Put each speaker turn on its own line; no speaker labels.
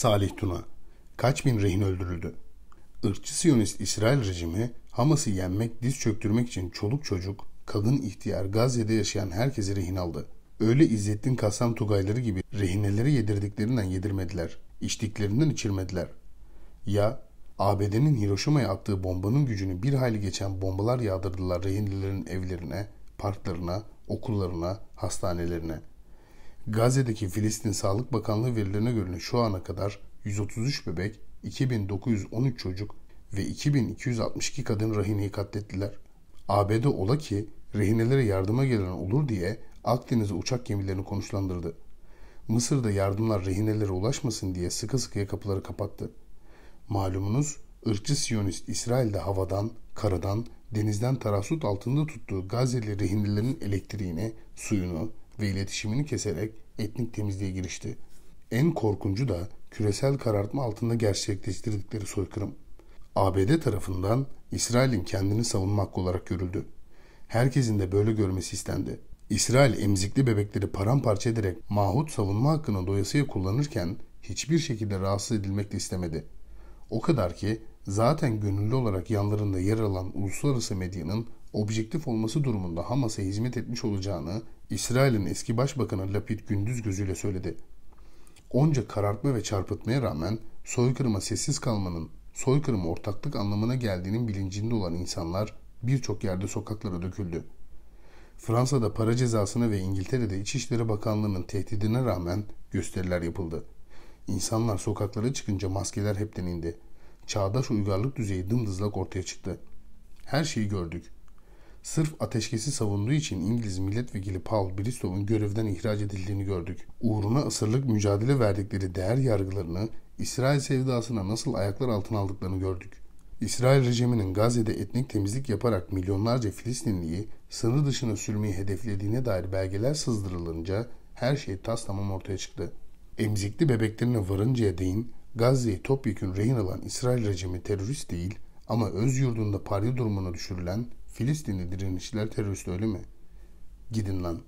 Salih Tuna. Kaç bin rehin öldürüldü. Irkçı Siyonist İsrail rejimi Hamas'ı yenmek, diz çöktürmek için çoluk çocuk, kadın ihtiyar Gazze'de yaşayan herkesi rehin aldı. Öyle İzzettin Kasam Tugayları gibi rehineleri yedirdiklerinden yedirmediler, içtiklerinden içirmediler. Ya ABD'nin Hiroşima'ya attığı bombanın gücünü bir hayli geçen bombalar yağdırdılar rehinelerin evlerine, parklarına, okullarına, hastanelerine. Gazze'deki Filistin Sağlık Bakanlığı verilerine göre şu ana kadar 133 bebek, 2913 çocuk ve 2262 kadın rahineyi katlettiler. ABD ola ki rehinelere yardıma gelen olur diye Akdeniz'e uçak gemilerini konuşlandırdı. Mısır'da yardımlar rehinelere ulaşmasın diye sıkı sıkıya kapıları kapattı. Malumunuz ırkçı Siyonist İsrail'de havadan, karadan, denizden tarasut altında tuttuğu Gazze'li rehinelerin elektriğini, suyunu, ve iletişimini keserek etnik temizliğe girişti. En korkuncu da küresel karartma altında gerçekleştirdikleri soykırım. ABD tarafından İsrail'in kendini savunma hakkı olarak görüldü. Herkesin de böyle görmesi istendi. İsrail emzikli bebekleri paramparça ederek Mahut savunma hakkını doyasıya kullanırken hiçbir şekilde rahatsız edilmek de istemedi. O kadar ki zaten gönüllü olarak yanlarında yer alan uluslararası medyanın objektif olması durumunda Hamas'a hizmet etmiş olacağını İsrail'in eski başbakanı Lapid gündüz gözüyle söyledi. Onca karartma ve çarpıtmaya rağmen soykırıma sessiz kalmanın soykırım ortaklık anlamına geldiğinin bilincinde olan insanlar birçok yerde sokaklara döküldü. Fransa'da para cezasına ve İngiltere'de İçişleri Bakanlığı'nın tehdidine rağmen gösteriler yapıldı. İnsanlar sokaklara çıkınca maskeler hepten indi. Çağdaş uygarlık düzeyi dımdızlak ortaya çıktı. Her şeyi gördük. Sırf ateşkesi savunduğu için İngiliz milletvekili Paul Bristow'un görevden ihraç edildiğini gördük. Uğruna ısırlık mücadele verdikleri değer yargılarını İsrail sevdasına nasıl ayaklar altına aldıklarını gördük. İsrail rejiminin Gazze'de etnik temizlik yaparak milyonlarca Filistinliyi sınır dışına sürmeyi hedeflediğine dair belgeler sızdırılınca her şey tas tamam ortaya çıktı. Emzikli bebeklerine varıncaya değin Gazze'yi topyekün rehin alan İsrail rejimi terörist değil ama öz yurdunda parya durumuna düşürülen Filistin'de direnişçiler terörist öyle mi? Gidin lan